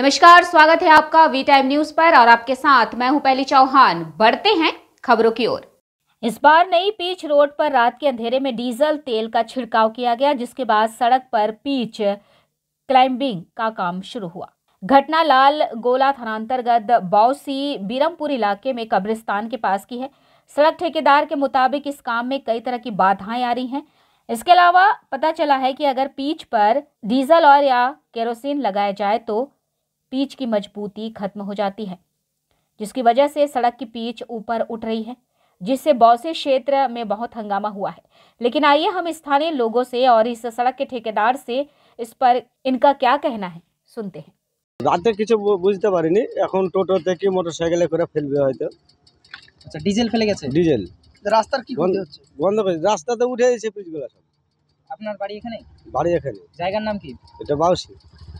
नमस्कार स्वागत है आपका वी टाइम न्यूज पर और आपके साथ मैं हूं पहली चौहान बढ़ते हैं खबरों की ओर इस बार नई पीच रोड पर रात के अंधेरे में डीजल तेल का छिड़काव किया गया जिसके बाद सड़क पर पीच क्लाइंबिंग का काम शुरू हुआ घटना लाल गोला थानांतर्गत बाउसी बीरमपुर इलाके में कब्रिस्तान के पास की है सड़क ठेकेदार के मुताबिक इस काम में कई तरह की बाधाएं आ रही हैं इसके अलावा पता चला है कि अगर पीच पर डीजल और या केरोसिन लगाया जाए तो पीच की मजबूती खत्म हो जाती है जिसकी वजह से सड़क की पीच ऊपर उठ रही है जिससे बौसे क्षेत्र में बहुत हंगामा हुआ है लेकिन आइए हम स्थानीय लोगों से और इस सड़क के ठेकेदार से इस पर इनका क्या कहना है सुनते हैं रात कि बुझते टोटो देखे मोटरसाइकिल फेल अच्छा डीजल फेले গেছে ডিজেল রাস্তার কি বন্ধ হচ্ছে বন্ধ হয়ে রাস্তাতে উঠে গেছে পিচগুলো সব আপনার বাড়ি এখানে বাড়ি এখানে জায়গার নাম কি এটা বাউসি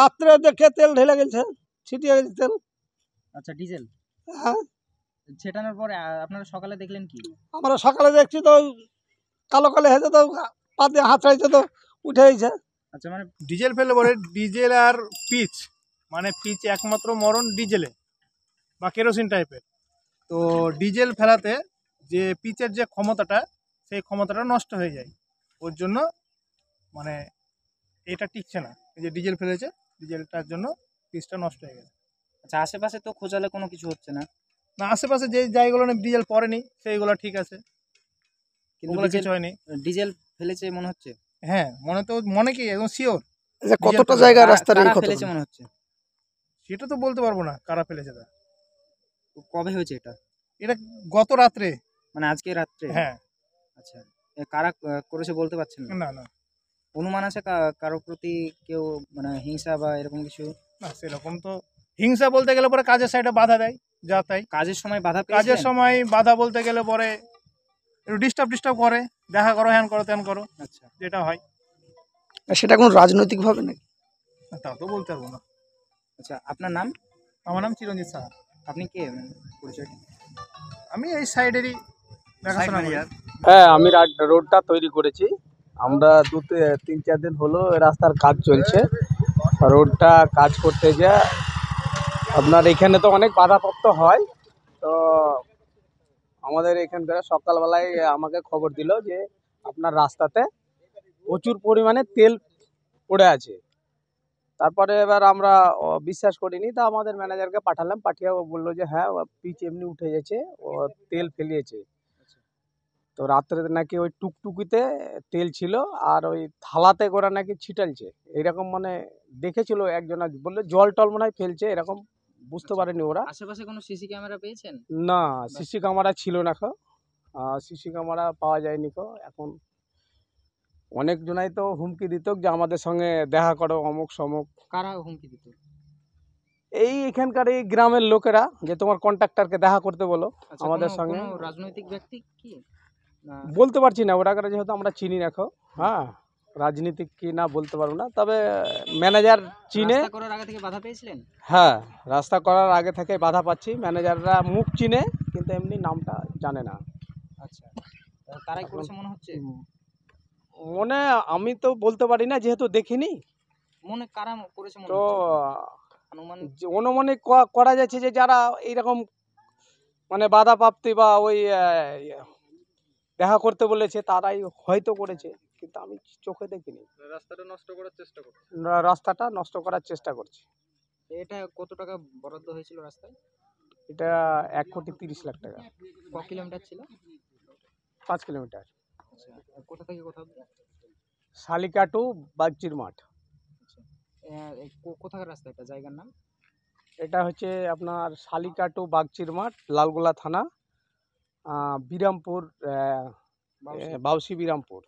রাত্রে দেখে তেল ঢেলে গেছে ছিটিয়ে গেছে তেল আচ্ছা ডিজেল হ্যাঁ ছেটানোর পরে আপনারা সকালে দেখলেন কি আমরা সকালে দেখছি তো কালো কালো হেঁচে তো পাতে হাতড়াইছে তো উঠে গেছে আচ্ছা মানে ডিজেল ফেলে পরে ডিজেল আর পিচ মানে পিচ একমাত্র মরণ ডিজেলে বা কেরোসিন টাইপের তো ডিজেল ফেলাতে যে পিচের যে ক্ষমতাটা সেই ক্ষমতাটা নষ্ট হয়ে যায় ওর জন্য মানে এটা টিকছে না এই যে ডিজেল ফেলেছে ডিজেলটার জন্য পিসটা নষ্ট হয়ে গেছে আচ্ছা আশেপাশে তো খোঁজালে কোনো কিছু হচ্ছে না না আশেপাশে যে জায়গাগুলো ডিজেল পরেনি সেইগুলো ঠিক আছে কিন্তু কিছু হয়নি ডিজেল ফেলেছে মনে হচ্ছে হ্যাঁ মনে তো মনে কি একদম শিওর কতটা জায়গা রাস্তার ফেলেছে মনে হচ্ছে সেটা তো বলতে পারবো না কারা ফেলেছে তা কবে হয়েছে এটা এটা গত রাত্রে মানে আজকে রাত্রে হ্যাঁ আচ্ছা কারা করেছে বলতে পারছেন না না অনুমান আছে কারোর প্রতি কেউ মানে হিংসা বা এরকম কিছু সেরকম তো হিংসা বলতে গেলে পরে কাজের সাইডে বাধা দেয় যা তাই কাজের সময় বাধা কাজের সময় বাধা বলতে গেলে পরে একটু ডিস্টার্ব ডিস্টার্ব করে দেখা করো হ্যান করো ত্যান করো আচ্ছা যেটা হয় সেটা কোনো রাজনৈতিকভাবে নাকি তা তো বলতে পারবো না আচ্ছা আপনার নাম আমার নাম চিরঞ্জিত সাহা আপনি কে পরিচয় আমি এই সাইডেরই হ্যাঁ আমি রোডটা তৈরি করেছি আমরা দু তিন চার দিন হলো রাস্তার কাজ চলছে রোডটা কাজ করতে যা আপনার এখানে তো অনেক বাধাপ্রাপ্ত হয় তো আমাদের এখানকার সকালবেলায় আমাকে খবর দিল যে আপনার রাস্তাতে প্রচুর পরিমাণে তেল পড়ে আছে তারপরে এবার আমরা বিশ্বাস করিনি তা আমাদের ম্যানেজারকে পাঠালাম পাঠিয়ে বললো যে হ্যাঁ পিচ এমনি উঠে গেছে ও তেল ফেলিয়েছে তো রাত্রে নাকি ওই টুকটুকিতে তেল ছিল আর ওই থালাতে করে নাকি ছিটালছে এরকম মানে দেখেছিল একজন বললে জল টল মনে হয় ফেলছে এরকম বুঝতে আচ্ছা। পারেনি ওরা আশেপাশে কোনো সিসি ক্যামেরা পেয়েছেন না সিসি ক্যামেরা ছিল না খো সিসি ক্যামেরা পাওয়া যায়নি খো এখন অনেক জনাই তো হুমকি দিত যে আমাদের সঙ্গে দেখা করো অমুক সমুক কারা হুমকি দিত এই এখানকার এই গ্রামের লোকেরা যে তোমার কন্ট্রাক্টরকে দেখা করতে বলো আচ্ছা, আমাদের সঙ্গে রাজনৈতিক ব্যক্তি কি বলতে পারছি না ওটাকে যেহেতু আমরা চিনি রাখো হ্যাঁ রাজনীতি কি না বলতে পারবো না তবে ম্যানেজার চিনে হ্যাঁ রাস্তা করার আগে থেকে বাধা পাচ্ছি ম্যানেজাররা মুখ চিনে কিন্তু এমনি নামটা জানে না আচ্ছা মনে হচ্ছে মনে আমি তো বলতে পারি না যেহেতু দেখিনি মনে কারা তো অনুমান অনুমানিক করা যাচ্ছে যে যারা এইরকম মানে বাধা প্রাপ্তি বা ওই দেখা করতে বলেছে তারাই হয়তো করেছে কিন্তু আমি চোখে দেখিনি রাস্তাটা নষ্ট করার চেষ্টা করছে রাস্তাটা নষ্ট করার চেষ্টা করছে এটা কত টাকা বরাদ্দ হয়েছিল রাস্তায় এটা এক কোটি তিরিশ লাখ টাকা ক কিলোমিটার ছিল পাঁচ কিলোমিটার আচ্ছা, কোথা থেকে কোথাও টু বাগচির মাঠ আচ্ছা, কোথাকার রাস্তা এটা জায়গার নাম এটা হচ্ছে আপনার শালিকা টু বাগচির মাঠ লালগোলা থানা বিরামপুর বাউসি বিরামপুর